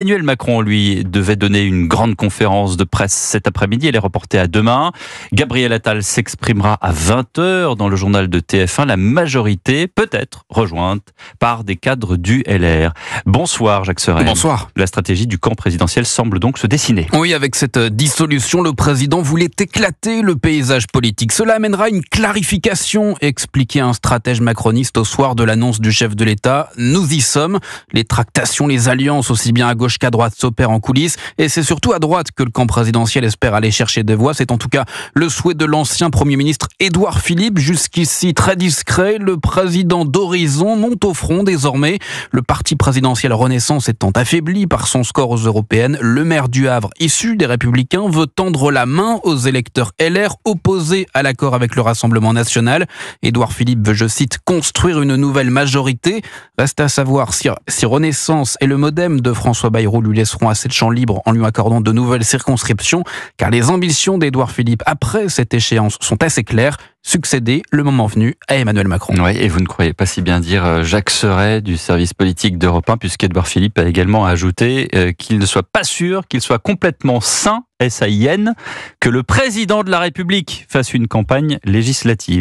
Emmanuel Macron, lui, devait donner une grande conférence de presse cet après-midi. Elle est reportée à demain. Gabriel Attal s'exprimera à 20h dans le journal de TF1. La majorité peut être rejointe par des cadres du LR. Bonsoir, Jacques Sorel. Bonsoir. La stratégie du camp présidentiel semble donc se dessiner. Oui, avec cette dissolution, le président voulait éclater le paysage politique. Cela amènera une clarification, expliquait un stratège macroniste au soir de l'annonce du chef de l'État. Nous y sommes. Les tractations, les alliances, aussi bien à gauche gauche droite s'opère en coulisses et c'est surtout à droite que le camp présidentiel espère aller chercher des voix. C'est en tout cas le souhait de l'ancien Premier ministre Édouard Philippe, jusqu'ici très discret. Le président d'Horizon monte au front désormais. Le parti présidentiel Renaissance étant affaibli par son score aux européennes, le maire du Havre, issu des Républicains, veut tendre la main aux électeurs LR opposés à l'accord avec le Rassemblement national. Édouard Philippe veut, je cite, construire une nouvelle majorité. Reste à savoir si, si Renaissance et le modem de François lui laisseront assez de champs libre en lui accordant de nouvelles circonscriptions, car les ambitions d'Edouard Philippe après cette échéance sont assez claires succéder le moment venu à Emmanuel Macron. Oui, et vous ne croyez pas si bien dire euh, Jacques Seret du service politique d'Europe 1, puisqu'Edouard Philippe a également ajouté euh, qu'il ne soit pas sûr, qu'il soit complètement sain, s a i que le président de la République fasse une campagne législative.